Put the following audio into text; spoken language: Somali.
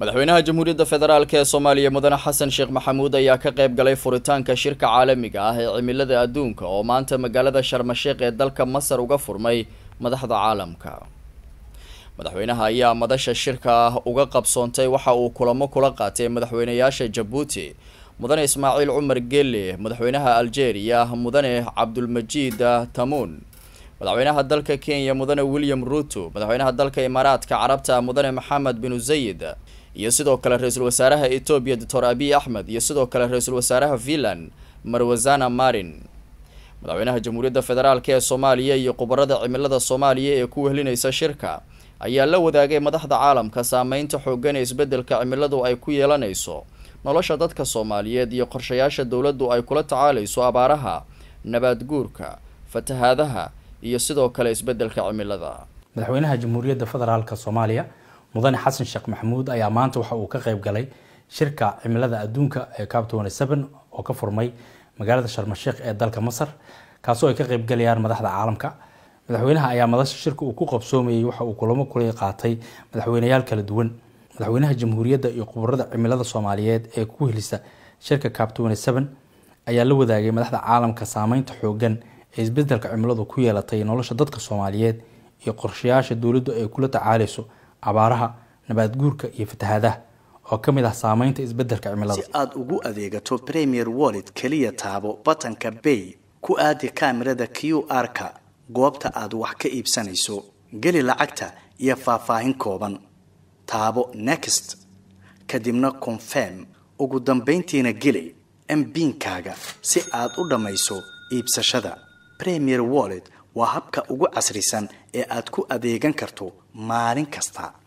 madaxweynaha jamhuuriyadda federaalk ee soomaaliya mudane xasan sheekh maxamuud ayaa ka qayb galay furitaanka shirka caalamiga ah ee cimilada adduunka oo maanta magaalada sharmasheekh ee dalka masar uga furmay madaxda caalamka madaxweynaha ayaa madasha shirka ah uga qabsoontay waxa uu kulamo kula qaatay madaxweynayaasha jabuuti mudane ismaaciil cumar gelle madaxweynaha aljeeriya mudane cabdulmajiid tamuun madaxweynaha dalka kenya mudane william ruto madaxweynaha dalka imaaraadka carabta mudane maxamed bin zayid iyo sidoo kale ra-iisul wasaaraha etoobiya doctor abiy axmed iyo sidoo kale ra-iisul wasaaraha finland marwazana marin madaxweynaha jamhuuriyadda federaalk ee soomaaliya iyo khubarada cimilada soomaaliya ee ku wehlinaysa shirka ayaa la wadaagay madaxda caalamka saameynta xoogan ee isbeddelka cimiladu ay ku yeelanayso nolosha dadka soomaaliyeed iyo qorshayaasha dowladdu ay kula tacaalayso abaaraha nabaadguurka fatahaadaha iyo sidoo kale isbeddelka cimilada madaxweynaha jamhuuriyadda federaalka soomaaliya mudane xasan sheekh maxamuud ayaa maanta waxa uu ka qaybgalay shirka cimilada adduunka ee cab oo ka furmay magaalada sharmasheekh ee dalka masar kaasoo ay ka qaybgalayaan madaxda caalamka madaxweynaha ayaa madasha shirka uu ku qabsoomayay waxa uu kulamo kula qaatay madaxweynayaal kala duwan madaxweynaha jamhuuriyadda iyo khubarada cimilada soomaaliyeed ee ku helisa shirka cab ayaa la wadaagay madaxda caalamka saameynta xooggan ee isbedelka cimiladu ku yeelatay nolosha dadka soomaaliyeed iyo qorshayaasha dowladdu ay kula tacaalayso abaaraha nabaadguurka iyo fatahaadaha oo ka mid ah saameynta isbedelka cimilada si aad ugu adeegato premier wallet keliya taabo batanka bay ku aadi kaamirada q r-ka goobta aad wax ka iibsanayso geli lacagta iyo faahfaahin kooban taabo next kadibna confirm ugu dambayntiina geli mbinkaaga si aad u dhammayso iibsashada premier wallet waa habka ugu casrisan ee aad ku adeegan karto maalin kasta